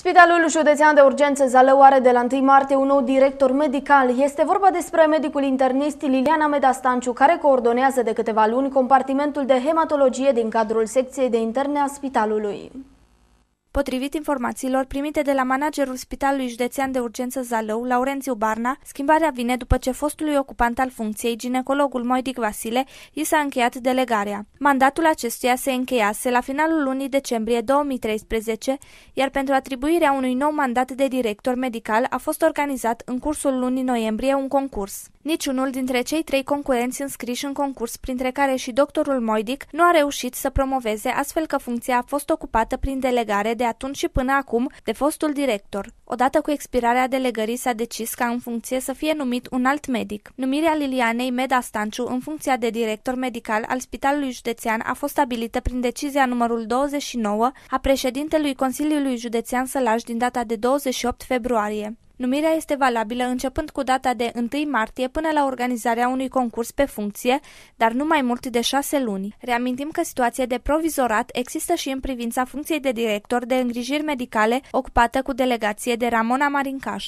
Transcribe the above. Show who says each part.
Speaker 1: Spitalul Județean de Urgență Zalău are de la 1 martie un nou director medical. Este vorba despre medicul internist Liliana Medastanciu, care coordonează de câteva luni compartimentul de hematologie din cadrul secției de interne a spitalului. Potrivit informațiilor
Speaker 2: primite de la managerul Spitalului Județean de Urgență Zalău, Laurențiu Barna, schimbarea vine după ce fostului ocupant al funcției, ginecologul Moidic Vasile, i s-a încheiat delegarea. Mandatul acestuia se încheiase la finalul lunii decembrie 2013, iar pentru atribuirea unui nou mandat de director medical a fost organizat în cursul lunii noiembrie un concurs. Niciunul dintre cei trei concurenți înscriși în concurs, printre care și doctorul Moidic, nu a reușit să promoveze, astfel că funcția a fost ocupată prin delegare de atunci și până acum de fostul director. Odată cu expirarea delegării s-a decis ca în funcție să fie numit un alt medic. Numirea Lilianei Meda Stanciu în funcția de director medical al Spitalului Județean a fost stabilită prin decizia numărul 29 a președintelui Consiliului Județean Sălaj din data de 28 februarie. Numirea este valabilă începând cu data de 1 martie până la organizarea unui concurs pe funcție, dar nu mai mult de șase luni. Reamintim că situația de provizorat există și în privința funcției de director de îngrijiri medicale ocupată cu delegație de Ramona Marincaș.